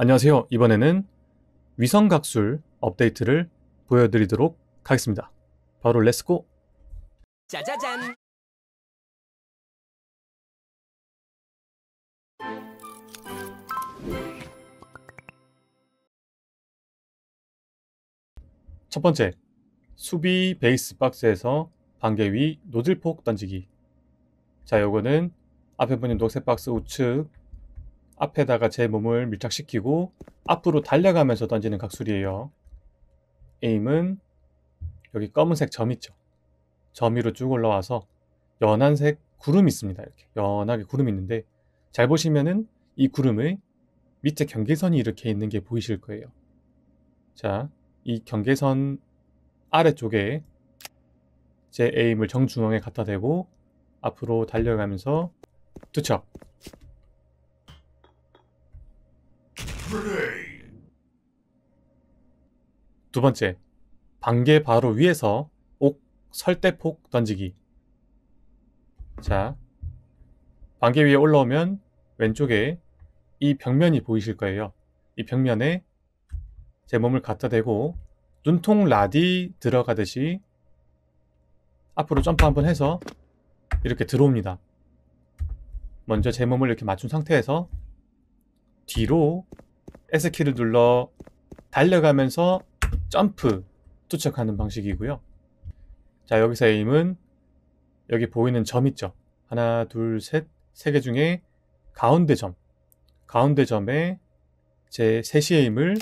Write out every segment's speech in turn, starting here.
안녕하세요. 이번에는 위성각술 업데이트를 보여드리도록 하겠습니다. 바로 렛츠고! 짜자잔! 첫 번째, 수비 베이스 박스에서 반개 위 노즐폭 던지기 자, 요거는 앞에 보는 녹색 박스 우측 앞에다가 제 몸을 밀착시키고 앞으로 달려가면서 던지는 각술이에요. 에임은 여기 검은색 점 있죠. 점 위로 쭉 올라와서 연한색 구름이 있습니다. 이렇게 연하게 구름이 있는데 잘 보시면은 이 구름의 밑에 경계선이 이렇게 있는 게 보이실 거예요. 자, 이 경계선 아래쪽에 제 에임을 정중앙에 갖다 대고 앞으로 달려가면서 투척 두 번째, 방개 바로 위에서 옥 설대폭 던지기. 자, 방개 위에 올라오면 왼쪽에 이 벽면이 보이실 거예요. 이 벽면에 제 몸을 갖다 대고 눈통 라디 들어가듯이 앞으로 점프 한번 해서 이렇게 들어옵니다. 먼저 제 몸을 이렇게 맞춘 상태에서 뒤로 S키를 눌러 달려가면서 점프 투척하는 방식이고요. 자 여기서 에임은 여기 보이는 점 있죠. 하나 둘셋세 개 중에 가운데 점 가운데 점에 제 세시의 힘을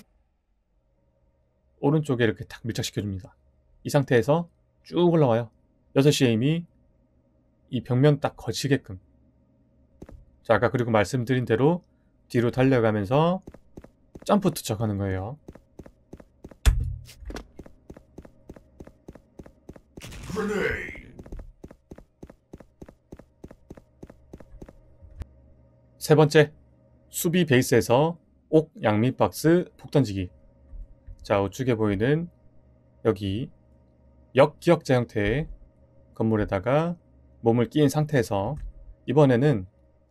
오른쪽에 이렇게 탁 밀착시켜줍니다. 이 상태에서 쭉 올라와요. 6시의 힘이 이 벽면 딱 거치게끔. 자, 아까 그리고 말씀드린 대로 뒤로 달려가면서 점프 투척하는 거예요. 세 번째, 수비 베이스에서 옥 양미 박스 폭 던지기. 자, 우측에 보이는 여기 역기억자 형태의 건물에다가 몸을 끼인 상태에서 이번에는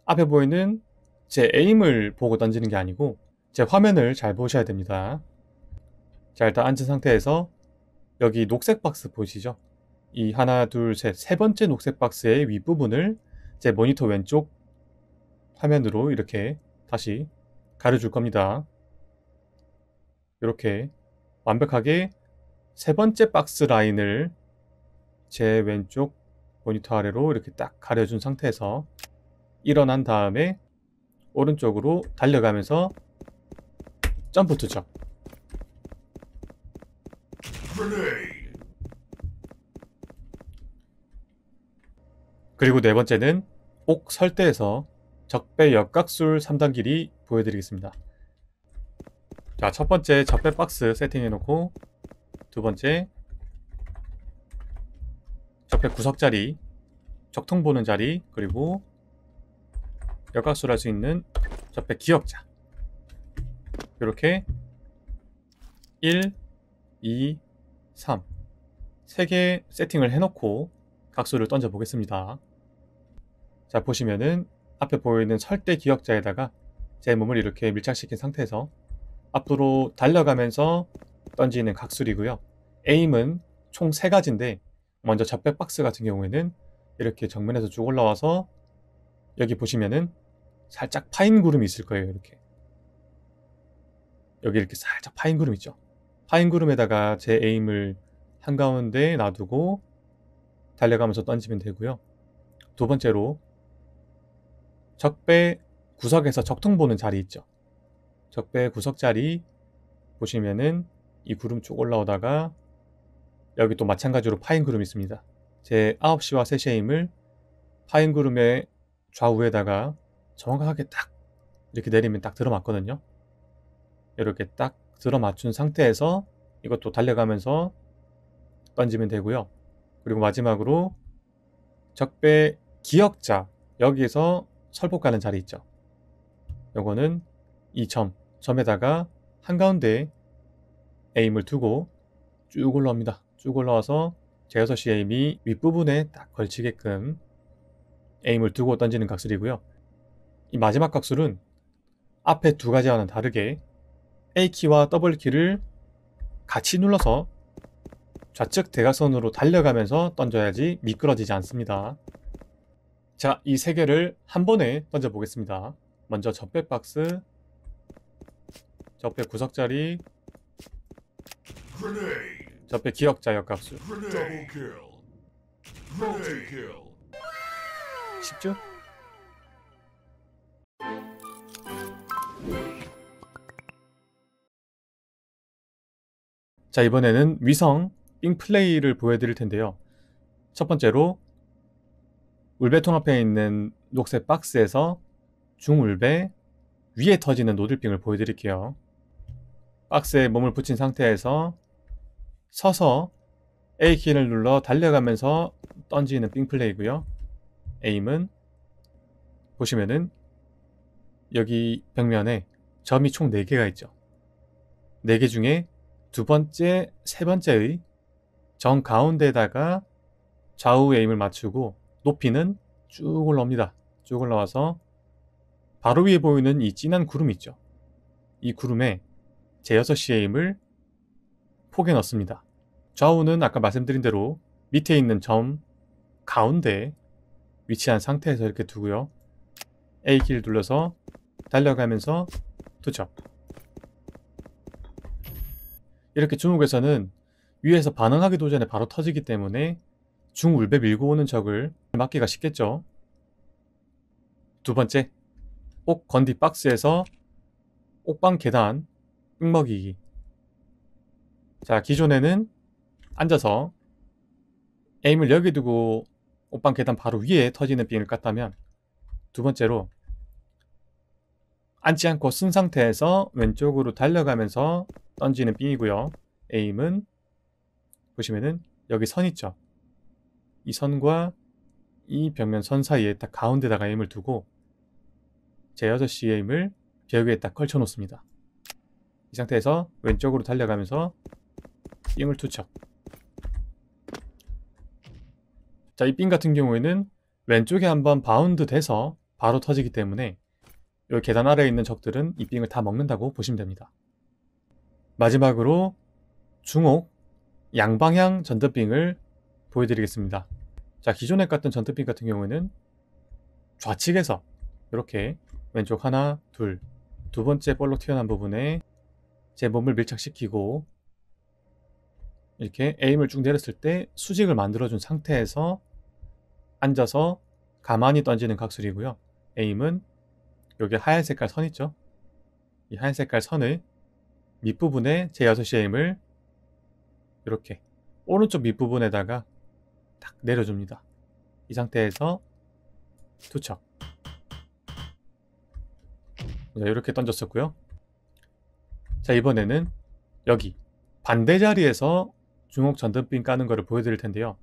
앞에 보이는 제 에임을 보고 던지는 게 아니고 제 화면을 잘 보셔야 됩니다. 자, 일단 앉은 상태에서 여기 녹색 박스 보이시죠? 이 하나, 둘, 셋, 세 번째 녹색 박스의 윗부분을 제 모니터 왼쪽 화면으로 이렇게 다시 가려줄 겁니다. 이렇게 완벽하게 세 번째 박스 라인을 제 왼쪽 모니터 아래로 이렇게 딱 가려준 상태에서 일어난 다음에 오른쪽으로 달려가면서 점프 투척 그리고 네 번째는 옥 설대에서 적배 역각술 3단 길이 보여드리겠습니다. 자, 첫 번째 적배 박스 세팅해놓고 두 번째 적배 구석 자리, 적통 보는 자리, 그리고 역각술 할 수 있는 적배 기억자 이렇게 1, 2, 3 3개 세팅을 해놓고 각수를 던져 보겠습니다. 자 보시면은 앞에 보이는 설대 기억자에다가 제 몸을 이렇게 밀착시킨 상태에서 앞으로 달려가면서 던지는 각술이고요. 에임은 총 3가지인데 먼저 적백 박스 같은 경우에는 이렇게 정면에서 쭉 올라와서 여기 보시면은 살짝 파인 구름이 있을 거예요. 이렇게 여기 이렇게 살짝 파인 구름 있죠. 파인 구름에다가 제 에임을 한가운데 놔두고 달려가면서 던지면 되고요. 두 번째로 적배 구석에서 적통 보는 자리 있죠. 적배 구석 자리 보시면은 이 구름 쪽 올라오다가 여기 또 마찬가지로 파인 구름 있습니다. 제 9시와 3시의 임을 파인 구름의 좌우에다가 정확하게 딱 이렇게 내리면 딱 들어맞거든요. 이렇게 딱 들어 맞춘 상태에서 이것도 달려가면서 던지면 되고요. 그리고 마지막으로 적배 기역자 여기에서 설복 가는 자리 있죠. 요거는 이 점, 점에다가 한가운데 에임을 두고 쭉 올라옵니다. 쭉 올라와서 제6시 에임이 윗부분에 딱 걸치게끔 에임을 두고 던지는 각술이고요. 이 마지막 각술은 앞에 두 가지와는 다르게 A키와 W키를 같이 눌러서 좌측 대각선으로 달려가면서 던져야지 미끄러지지 않습니다. 자, 이 세 개를 한 번에 던져 보겠습니다. 먼저 접배 박스, 접배 구석자리, 접배 기억자 역값수 쉽죠? 자 이번에는 위성 빙플레이를 보여드릴 텐데요 첫 번째로 울베통 앞에 있는 녹색 박스에서 중울배 위에 터지는 노들빙을 보여드릴게요 박스에 몸을 붙인 상태에서 서서 A키를 눌러 달려가면서 던지는 빙플레이고요 에임은 보시면은 여기 벽면에 점이 총 4개가 있죠 4개 중에 두 번째, 세 번째의 정 가운데다가 에 좌우의 힘을 맞추고 높이는 쭉 올라옵니다. 쭉 올라와서 바로 위에 보이는 이 진한 구름 있죠. 이 구름에 제6시의 힘을 포개 넣습니다. 좌우는 아까 말씀드린 대로 밑에 있는 점 가운데 에 위치한 상태에서 이렇게 두고요. A키를 눌러서 달려가면서 투척. 이렇게 중국에서는 위에서 반응하기도 전에 바로 터지기 때문에 중울배 밀고 오는 적을 막기가 쉽겠죠. 두 번째, 옥 건디 박스에서 옥방 계단 흙먹이기 자, 기존에는 앉아서 에임을 여기 두고 옥방 계단 바로 위에 터지는 빙을 깠다면 두 번째로 앉지 않고 쓴 상태에서 왼쪽으로 달려가면서 던지는 B이고요. 에임은 보시면은 여기 선 있죠. 이 선과 이 벽면 선 사이에 딱 가운데다가 에임을 두고 제6시에 a i 을벽 위에 딱 걸쳐 놓습니다. 이 상태에서 왼쪽으로 달려가면서 삥을 투척 자, 이삥 같은 경우에는 왼쪽에 한번 바운드 돼서 바로 터지기 때문에 이 계단 아래에 있는 적들은 이 삥을 다 먹는다고 보시면 됩니다. 마지막으로 중옥 양방향 전드핑을 보여드리겠습니다. 자 기존에 깠던전드핑 같은 경우에는 좌측에서 이렇게 왼쪽 하나 둘 두 번째 볼로튀어나온 부분에 제 몸을 밀착시키고 이렇게 에임을 쭉 내렸을 때 수직을 만들어준 상태에서 앉아서 가만히 던지는 각술이고요. 에임은 여기 하얀 색깔 선 있죠? 이 하얀 색깔 선을 밑부분에 제6의 힘을 이렇게 오른쪽 밑부분에다가 딱 내려줍니다. 이 상태에서 투척 자, 이렇게 던졌었고요. 자 이번에는 여기 반대 자리에서 중옥 전등핀 까는 거를 보여드릴 텐데요.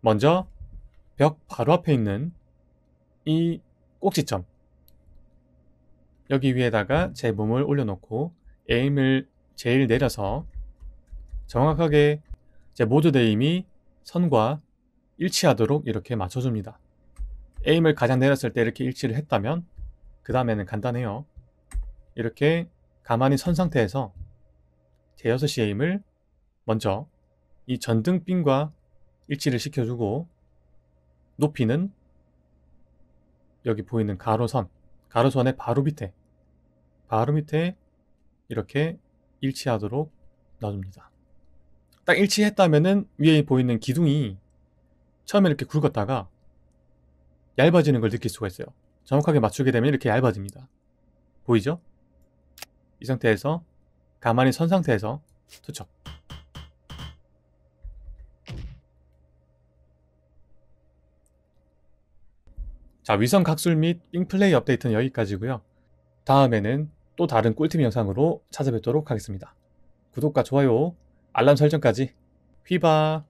먼저 벽 바로 앞에 있는 이 꼭지점 여기 위에다가 제 몸을 올려놓고 에임을 제일 내려서 정확하게 제모드 데임이 선과 일치하도록 이렇게 맞춰줍니다. 에임을 가장 내렸을 때 이렇게 일치를 했다면 그 다음에는 간단해요. 이렇게 가만히 선 상태에서 제 6시 에임을 먼저 이 전등핀과 일치를 시켜주고 높이는 여기 보이는 가로선 가로선의 바로 밑에 바로 밑에 이렇게 일치하도록 놔둡니다딱 일치했다면은 위에 보이는 기둥이 처음에 이렇게 굵었다가 얇아지는 걸 느낄 수가 있어요. 정확하게 맞추게 되면 이렇게 얇아집니다. 보이죠? 이 상태에서 가만히 선 상태에서 투척 자 위성 각술 및 잉플레이 업데이트는 여기까지고요 다음에는 또 다른 꿀팁 영상으로 찾아뵙도록 하겠습니다. 구독과 좋아요, 알람 설정까지 휘바